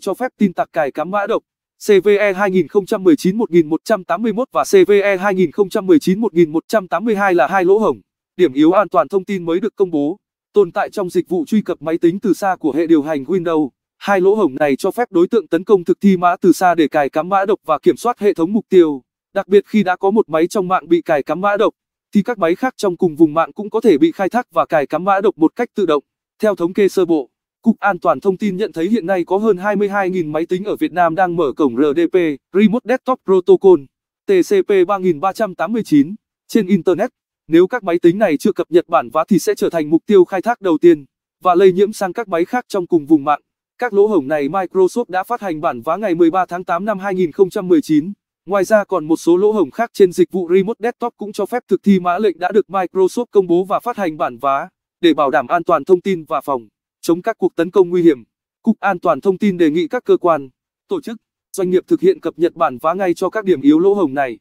cho phép tin tặc cài cắm mã độc. CVE 2019-1181 và CVE 2019-1182 là hai lỗ hổng. Điểm yếu an toàn thông tin mới được công bố, tồn tại trong dịch vụ truy cập máy tính từ xa của hệ điều hành Windows. Hai lỗ hổng này cho phép đối tượng tấn công thực thi mã từ xa để cài cắm mã độc và kiểm soát hệ thống mục tiêu. Đặc biệt khi đã có một máy trong mạng bị cài cắm mã độc, thì các máy khác trong cùng vùng mạng cũng có thể bị khai thác và cài cắm mã độc một cách tự động. Theo thống kê sơ bộ, Cục An toàn thông tin nhận thấy hiện nay có hơn 22.000 máy tính ở Việt Nam đang mở cổng RDP, Remote Desktop Protocol, TCP 3389, trên Internet. Nếu các máy tính này chưa cập nhật bản vá thì sẽ trở thành mục tiêu khai thác đầu tiên và lây nhiễm sang các máy khác trong cùng vùng mạng. Các lỗ hổng này Microsoft đã phát hành bản vá ngày 13 tháng 8 năm 2019. Ngoài ra còn một số lỗ hổng khác trên dịch vụ Remote Desktop cũng cho phép thực thi mã lệnh đã được Microsoft công bố và phát hành bản vá để bảo đảm an toàn thông tin và phòng chống các cuộc tấn công nguy hiểm. Cục An toàn thông tin đề nghị các cơ quan, tổ chức, doanh nghiệp thực hiện cập nhật bản phá ngay cho các điểm yếu lỗ hồng này.